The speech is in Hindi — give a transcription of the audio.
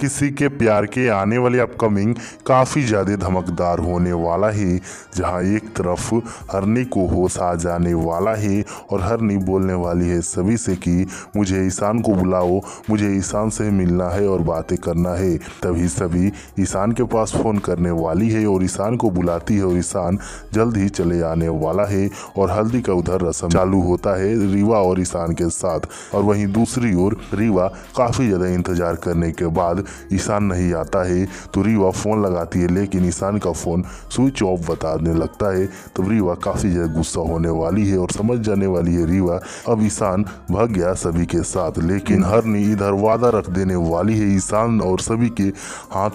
किसी के प्यार के आने वाले अपकमिंग काफ़ी ज़्यादा धमकदार होने वाला है जहां एक तरफ हरनी को होश आ जाने वाला है और हरनी बोलने वाली है सभी से कि मुझे ईशान को बुलाओ मुझे ईशान से मिलना है और बातें करना है तभी सभी ईशान के पास फ़ोन करने वाली है और ईशान को बुलाती है और ईशान जल्द ही चले आने वाला है और हल्दी का उधर रस्म चालू होता है रीवा और ईशान के साथ और वहीं दूसरी ओर रीवा काफ़ी ज़्यादा इंतजार करने के बाद ईशान नहीं आता है तो रीवा फ़ोन लगाती है लेकिन ईशान का फ़ोन स्विच ऑफ बताने लगता है तब तो रीवा काफ़ी ज़्यादा गुस्सा होने वाली है और समझ जाने वाली है रीवा अब ईशान भाग गया सभी के साथ लेकिन हरनी इधर वादा रख देने वाली है ईशान और सभी के हाथ